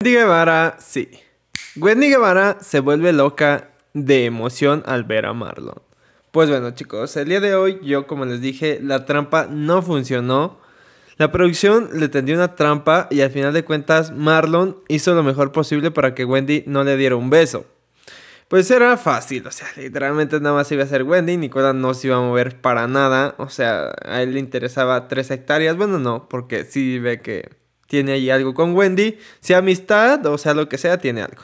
Wendy Guevara, sí. Wendy Guevara se vuelve loca de emoción al ver a Marlon. Pues bueno chicos, el día de hoy yo como les dije, la trampa no funcionó. La producción le tendió una trampa y al final de cuentas Marlon hizo lo mejor posible para que Wendy no le diera un beso. Pues era fácil, o sea, literalmente nada más iba a ser Wendy, Nicola no se iba a mover para nada, o sea, a él le interesaba tres hectáreas, bueno no, porque sí ve que tiene ahí algo con Wendy, ...si amistad o sea lo que sea, tiene algo.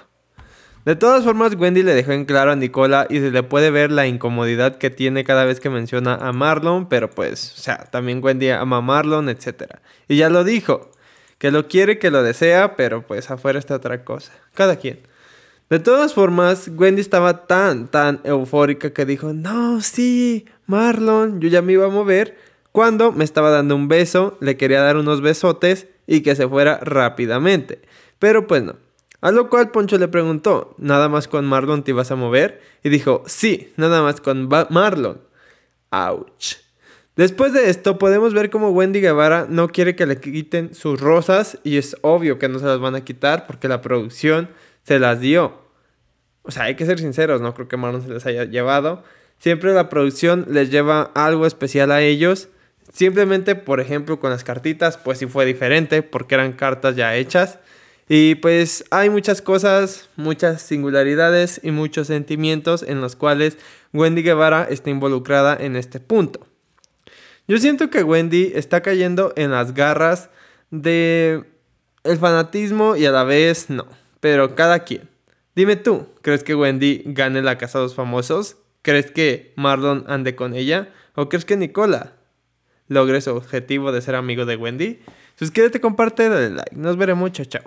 De todas formas, Wendy le dejó en claro a Nicola y se le puede ver la incomodidad que tiene cada vez que menciona a Marlon, pero pues, o sea, también Wendy ama a Marlon, etc. Y ya lo dijo, que lo quiere, que lo desea, pero pues afuera está otra cosa. Cada quien. De todas formas, Wendy estaba tan, tan eufórica que dijo, no, sí, Marlon, yo ya me iba a mover. Cuando me estaba dando un beso, le quería dar unos besotes y que se fuera rápidamente. Pero pues no. A lo cual Poncho le preguntó, ¿nada más con Marlon te ibas a mover? Y dijo, sí, nada más con Marlon. Ouch. Después de esto podemos ver cómo Wendy Guevara no quiere que le quiten sus rosas y es obvio que no se las van a quitar porque la producción se las dio. O sea, hay que ser sinceros, no creo que Marlon se las haya llevado. Siempre la producción les lleva algo especial a ellos Simplemente, por ejemplo, con las cartitas, pues sí fue diferente porque eran cartas ya hechas. Y pues hay muchas cosas, muchas singularidades y muchos sentimientos en los cuales Wendy Guevara está involucrada en este punto. Yo siento que Wendy está cayendo en las garras de el fanatismo y a la vez no, pero cada quien. Dime tú, ¿crees que Wendy gane la casa de los famosos? ¿Crees que Marlon ande con ella? ¿O crees que Nicola? logre su objetivo de ser amigo de Wendy. Suscríbete, comparte, dale like. Nos veremos, mucho. chao.